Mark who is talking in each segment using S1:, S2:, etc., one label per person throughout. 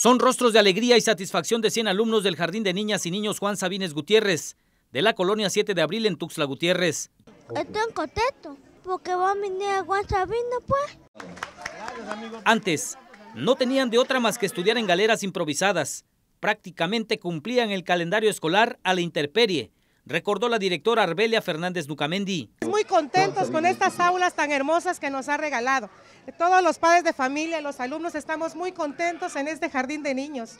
S1: Son rostros de alegría y satisfacción de 100 alumnos del Jardín de Niñas y Niños Juan Sabines Gutiérrez, de la colonia 7 de abril en Tuxtla Gutiérrez.
S2: Estoy contento porque va a venir Juan pues.
S1: Antes, no tenían de otra más que estudiar en galeras improvisadas. Prácticamente cumplían el calendario escolar a la interperie recordó la directora Arbelia Fernández Ducamendi.
S3: Muy contentos con estas aulas tan hermosas que nos ha regalado. Todos los padres de familia, los alumnos, estamos muy contentos en este jardín de niños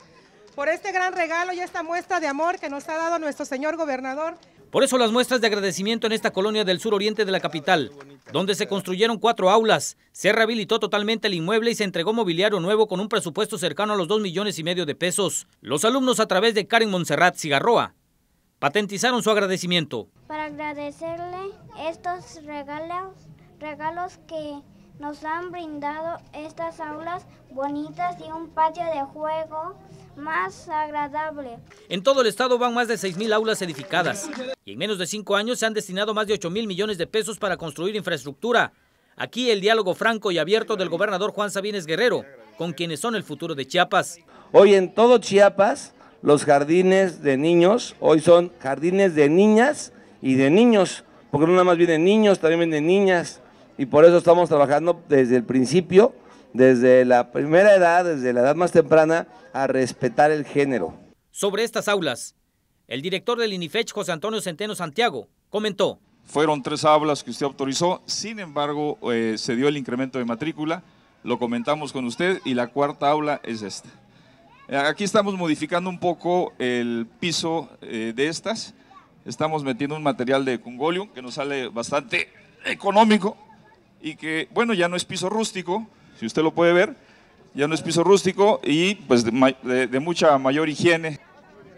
S3: por este gran regalo y esta muestra de amor que nos ha dado nuestro señor gobernador.
S1: Por eso las muestras de agradecimiento en esta colonia del sur oriente de la capital, donde se construyeron cuatro aulas, se rehabilitó totalmente el inmueble y se entregó mobiliario nuevo con un presupuesto cercano a los dos millones y medio de pesos. Los alumnos a través de Karen Monserrat Cigarroa patentizaron su agradecimiento.
S2: Para agradecerle estos regalos, regalos que nos han brindado estas aulas bonitas y un patio de juego más agradable.
S1: En todo el estado van más de 6.000 aulas edificadas y en menos de 5 años se han destinado más de mil millones de pesos para construir infraestructura. Aquí el diálogo franco y abierto del gobernador Juan Sabines Guerrero, con quienes son el futuro de
S4: Chiapas. Hoy en todo Chiapas los jardines de niños, hoy son jardines de niñas y de niños, porque no nada más vienen niños, también vienen niñas, y por eso estamos trabajando desde el principio, desde la primera edad, desde la edad más temprana, a respetar el género.
S1: Sobre estas aulas, el director del INIFECH, José Antonio Centeno Santiago,
S5: comentó. Fueron tres aulas que usted autorizó, sin embargo, eh, se dio el incremento de matrícula, lo comentamos con usted, y la cuarta aula es esta. Eh, aquí estamos modificando un poco el piso eh, de estas. Estamos metiendo un material de congolium que nos sale bastante económico y que, bueno, ya no es piso rústico, si usted lo puede ver, ya no es piso rústico y pues de, mucha mayor higiene.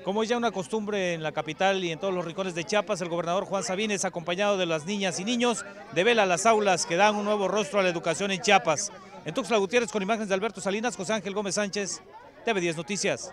S3: Como es ya una costumbre en la capital y en todos los rincones de Chiapas, el gobernador Juan Sabines, acompañado de las niñas y niños, devela las aulas que dan un nuevo rostro a la educación en Chiapas. En Tuxtla Gutiérrez, con imágenes de Alberto Salinas, José Ángel Gómez Sánchez, TV10 Noticias.